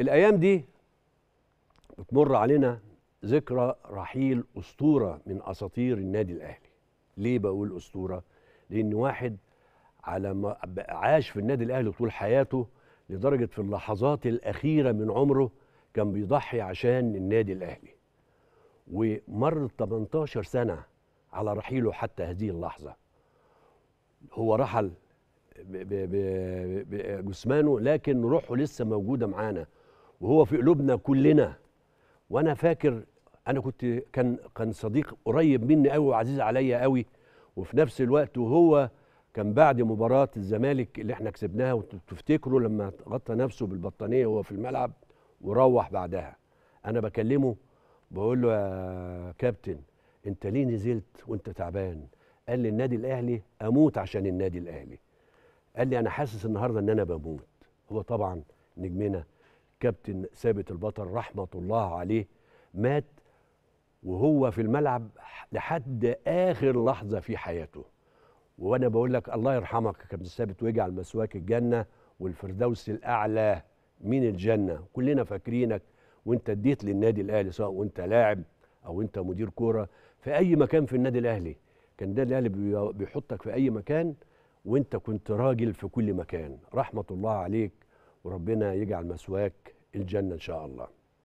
الايام دي بتمر علينا ذكرى رحيل اسطوره من اساطير النادي الاهلي ليه بقول اسطوره لان واحد على ما عاش في النادي الاهلي طول حياته لدرجه في اللحظات الاخيره من عمره كان بيضحي عشان النادي الاهلي ومر 18 سنه على رحيله حتى هذه اللحظه هو رحل بجسمانه لكن روحه لسه موجوده معانا وهو في قلوبنا كلنا وانا فاكر انا كنت كان كان صديق قريب مني قوي وعزيز عليا قوي وفي نفس الوقت وهو كان بعد مباراه الزمالك اللي احنا كسبناها وتفتكروا لما غطى نفسه بالبطانيه وهو في الملعب وروح بعدها انا بكلمه بقول له يا كابتن انت ليه نزلت وانت تعبان قال لي النادي الاهلي اموت عشان النادي الاهلي قال لي انا حاسس النهارده ان انا بموت هو طبعا نجمنا كابتن ثابت البطل رحمه الله عليه مات وهو في الملعب لحد اخر لحظه في حياته وانا بقول لك الله يرحمك يا كابتن ثابت ويجعل مسواك الجنه والفردوس الاعلى من الجنه كلنا فاكرينك وانت اديت للنادي الاهلي سواء وانت لاعب او انت مدير كوره في اي مكان في النادي الاهلي كان النادي الاهلي بيحطك في اي مكان وانت كنت راجل في كل مكان رحمه الله عليك وربنا يجعل مسواك الجنه ان شاء الله